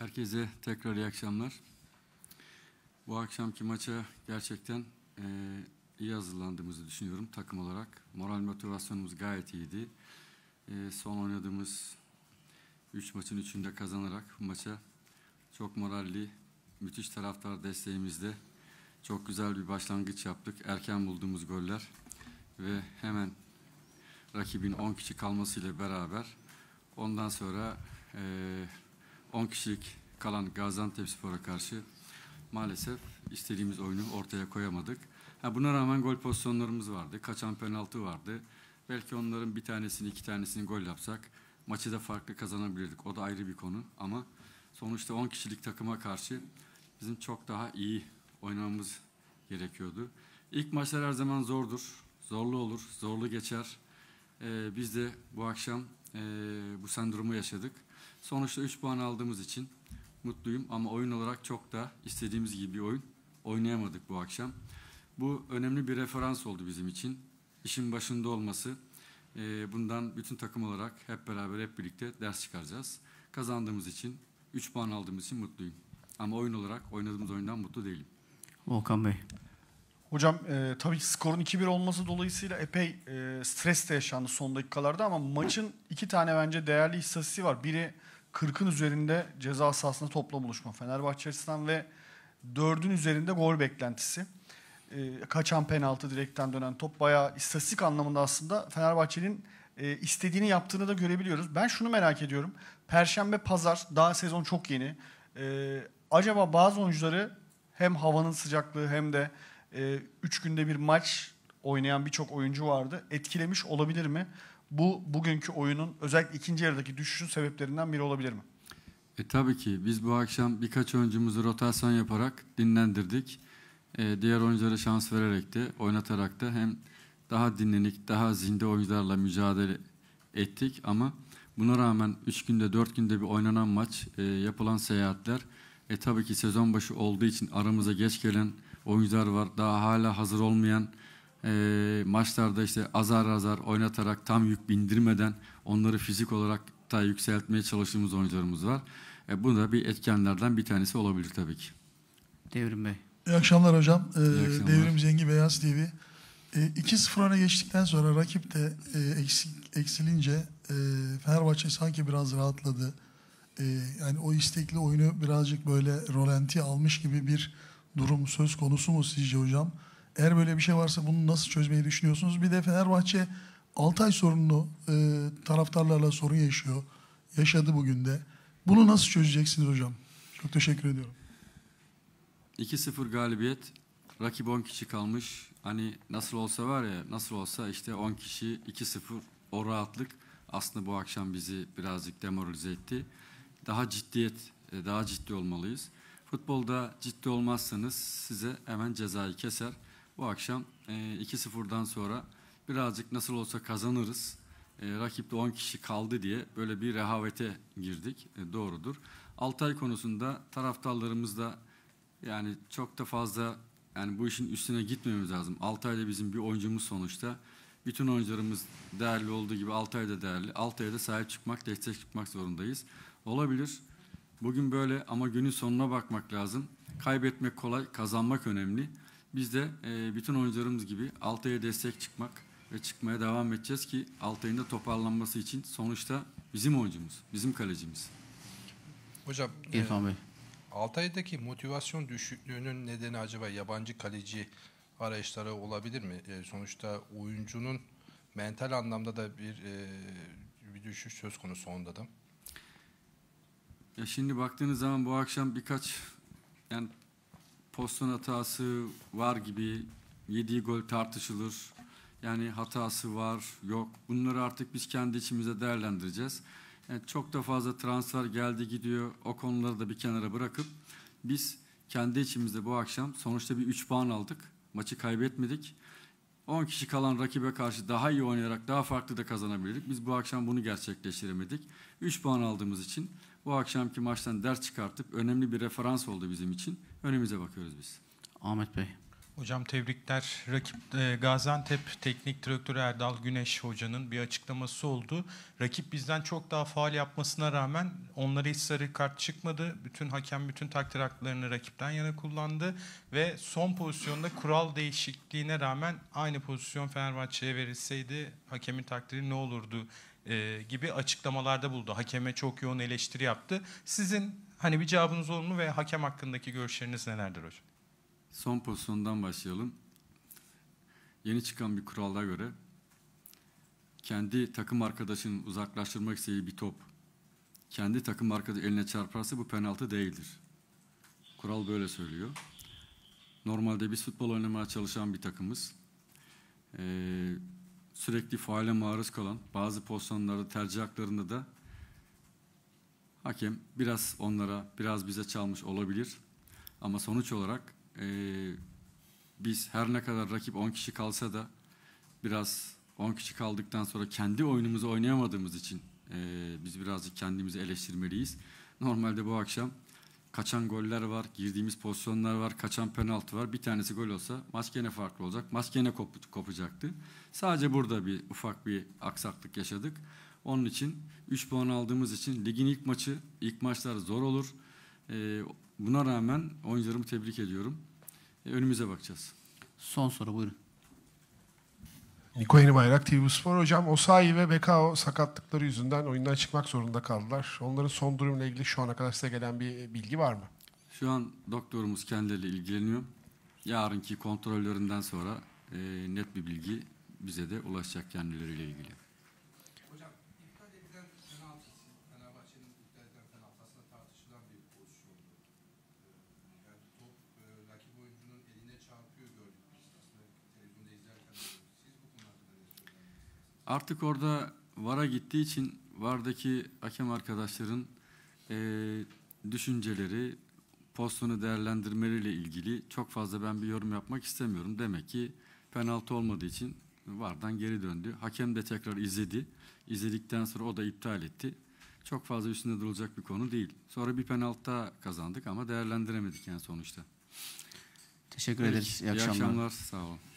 Herkese tekrar iyi akşamlar. Bu akşamki maça gerçekten e, iyi hazırlandığımızı düşünüyorum takım olarak. Moral motivasyonumuz gayet iyiydi. E, son oynadığımız 3 üç maçın 3'ünde kazanarak bu maça çok moralli, müthiş taraftar desteğimizde çok güzel bir başlangıç yaptık. Erken bulduğumuz goller ve hemen rakibin 10 kişi kalmasıyla beraber ondan sonra e, 10 kişilik kalan Gaziantep Spor'a karşı maalesef istediğimiz oyunu ortaya koyamadık. Ha, buna rağmen gol pozisyonlarımız vardı. Kaçan penaltı vardı. Belki onların bir tanesini iki tanesini gol yapsak maçı da farklı kazanabilirdik. O da ayrı bir konu ama sonuçta 10 kişilik takıma karşı bizim çok daha iyi oynamamız gerekiyordu. İlk maçlar her zaman zordur. Zorlu olur, zorlu geçer. Ee, biz de bu akşam e, bu sendromu yaşadık. Sonuçta 3 puan aldığımız için mutluyum ama oyun olarak çok da istediğimiz gibi bir oyun oynayamadık bu akşam. Bu önemli bir referans oldu bizim için. İşin başında olması e, bundan bütün takım olarak hep beraber hep birlikte ders çıkaracağız. Kazandığımız için 3 puan aldığımız için mutluyum. Ama oyun olarak oynadığımız oyundan mutlu değilim. Volkan Bey. Hocam e, tabii skorun 2-1 olması dolayısıyla epey e, stres de yaşandı son dakikalarda ama maçın iki tane bence değerli istatistiği var. Biri 40'ın üzerinde ceza sahasında topla buluşma Fenerbahçe açısından ve 4'ün üzerinde gol beklentisi. E, kaçan penaltı direkten dönen top bayağı istatistik anlamında aslında Fenerbahçe'nin e, istediğini yaptığını da görebiliyoruz. Ben şunu merak ediyorum. Perşembe, pazar daha sezon çok yeni. E, acaba bazı oyuncuları hem havanın sıcaklığı hem de e, üç günde bir maç oynayan birçok oyuncu vardı. Etkilemiş olabilir mi? Bu bugünkü oyunun özellikle ikinci yarıdaki düşüşün sebeplerinden biri olabilir mi? E, tabii ki. Biz bu akşam birkaç oyuncumuzu rotasyon yaparak dinlendirdik. E, diğer oyunculara şans vererek de, oynatarak da hem daha dinlenik, daha zinde oyuncularla mücadele ettik ama buna rağmen 3 günde 4 günde bir oynanan maç, e, yapılan seyahatler e, tabii ki sezon başı olduğu için aramıza geç gelen oyuncular var. Daha hala hazır olmayan e, maçlarda işte azar azar oynatarak tam yük bindirmeden onları fizik olarak da yükseltmeye çalıştığımız oyuncularımız var. E, bu da bir etkenlerden bir tanesi olabilir tabii ki. Devrim Bey. İyi akşamlar hocam. Ee, İyi akşamlar. Devrim Zengi Beyaz TV. E, 2-0 öne geçtikten sonra rakip de e, eksik, eksilince e, Fenerbahçe sanki biraz rahatladı. E, yani o istekli oyunu birazcık böyle rolanti almış gibi bir durum söz konusu mu sizce hocam? Eğer böyle bir şey varsa bunu nasıl çözmeyi düşünüyorsunuz? Bir de Fenerbahçe Altay sorununu e, taraftarlarla sorun yaşıyor. Yaşadı bugün de. Bunu nasıl çözeceksiniz hocam? Çok teşekkür ediyorum. 2-0 galibiyet. Rakip 10 kişi kalmış. Hani nasıl olsa var ya nasıl olsa işte 10 kişi 2-0 o rahatlık aslında bu akşam bizi birazcık demoralize etti. Daha ciddiyet, e, daha ciddi olmalıyız. Futbolda ciddi olmazsanız size hemen cezayı keser. Bu akşam e, 2-0'dan sonra birazcık nasıl olsa kazanırız. E, rakipte 10 kişi kaldı diye böyle bir rehavete girdik. E, doğrudur. Altay konusunda taraftarlarımız da yani çok da fazla yani bu işin üstüne gitmemiz lazım. Altay da bizim bir oyuncumuz sonuçta. Bütün oyuncularımız değerli olduğu gibi Altay'da değerli. Altay'da sahip çıkmak, destek çıkmak zorundayız. Olabilir Bugün böyle ama günün sonuna bakmak lazım. Kaybetmek kolay, kazanmak önemli. Biz de e, bütün oyuncularımız gibi Altay'a destek çıkmak ve çıkmaya devam edeceğiz ki Altay'ın da toparlanması için sonuçta bizim oyuncumuz, bizim kalecimiz. Hocam, e, İrfan e, Bey. Altay'daki motivasyon düşüklüğünün nedeni acaba yabancı kaleci arayışları olabilir mi? E, sonuçta oyuncunun mental anlamda da bir, e, bir düşüş söz konusu onda ya şimdi baktığınız zaman bu akşam birkaç yani postun hatası var gibi yediği gol tartışılır. Yani hatası var, yok. Bunları artık biz kendi içimize değerlendireceğiz. Yani çok da fazla transfer geldi gidiyor. O konuları da bir kenara bırakıp biz kendi içimizde bu akşam sonuçta bir 3 puan aldık. Maçı kaybetmedik. 10 kişi kalan rakibe karşı daha iyi oynayarak daha farklı da kazanabilirdik. Biz bu akşam bunu gerçekleştiremedik. 3 puan aldığımız için bu akşamki maçtan ders çıkartıp önemli bir referans oldu bizim için. Önümüze bakıyoruz biz. Ahmet Bey. Hocam tebrikler. Rakip e, Gaziantep Teknik Direktörü Erdal Güneş Hoca'nın bir açıklaması oldu. Rakip bizden çok daha faal yapmasına rağmen onlara hiç sarı kart çıkmadı. Bütün hakem bütün takdir haklarını rakipten yana kullandı. Ve son pozisyonda kural değişikliğine rağmen aynı pozisyon Fenerbahçe'ye verilseydi hakemin takdiri ne olurdu e, gibi açıklamalarda buldu. Hakeme çok yoğun eleştiri yaptı. Sizin hani bir cevabınız olur mu ve hakem hakkındaki görüşleriniz nelerdir hocam? Son pozisyondan başlayalım. Yeni çıkan bir kurala göre kendi takım arkadaşının uzaklaştırmak istediği bir top kendi takım arkadaşı eline çarparsa bu penaltı değildir. Kural böyle söylüyor. Normalde biz futbol oynamaya çalışan bir takımız. Ee, sürekli faale maruz kalan bazı pozisyonlarda tercih haklarında da hakem biraz onlara biraz bize çalmış olabilir. Ama sonuç olarak e, biz her ne kadar rakip 10 kişi kalsa da biraz 10 kişi kaldıktan sonra kendi oyunumuzu oynayamadığımız için e, biz birazcık kendimizi eleştirmeliyiz. Normalde bu akşam Kaçan goller var, girdiğimiz pozisyonlar var, kaçan penaltı var. Bir tanesi gol olsa maç gene farklı olacak. Maç gene kop kopacaktı. Sadece burada bir ufak bir aksaklık yaşadık. Onun için 3 puan aldığımız için ligin ilk maçı, ilk maçlar zor olur. Ee, buna rağmen oyuncularımı tebrik ediyorum. Ee, önümüze bakacağız. Son soru buyurun. Niko Yeni Bayrak TV Spor hocam Osayi ve Bekao sakatlıkları yüzünden oyundan çıkmak zorunda kaldılar. Onların son durumla ilgili şu ana kadar size gelen bir bilgi var mı? Şu an doktorumuz kendileriyle ilgileniyor. Yarınki kontrollerinden sonra e, net bir bilgi bize de ulaşacak kendileriyle ilgili. Artık orada VAR'a gittiği için VAR'daki hakem arkadaşların e, düşünceleri, postunu değerlendirmeleriyle ilgili çok fazla ben bir yorum yapmak istemiyorum. Demek ki penaltı olmadığı için VAR'dan geri döndü. Hakem de tekrar izledi. İzledikten sonra o da iptal etti. Çok fazla üstünde durulacak bir konu değil. Sonra bir penaltı kazandık ama değerlendiremedik yani sonuçta. Teşekkür evet, ederiz. İyi, iyi akşamlar. akşamlar. Sağ olun.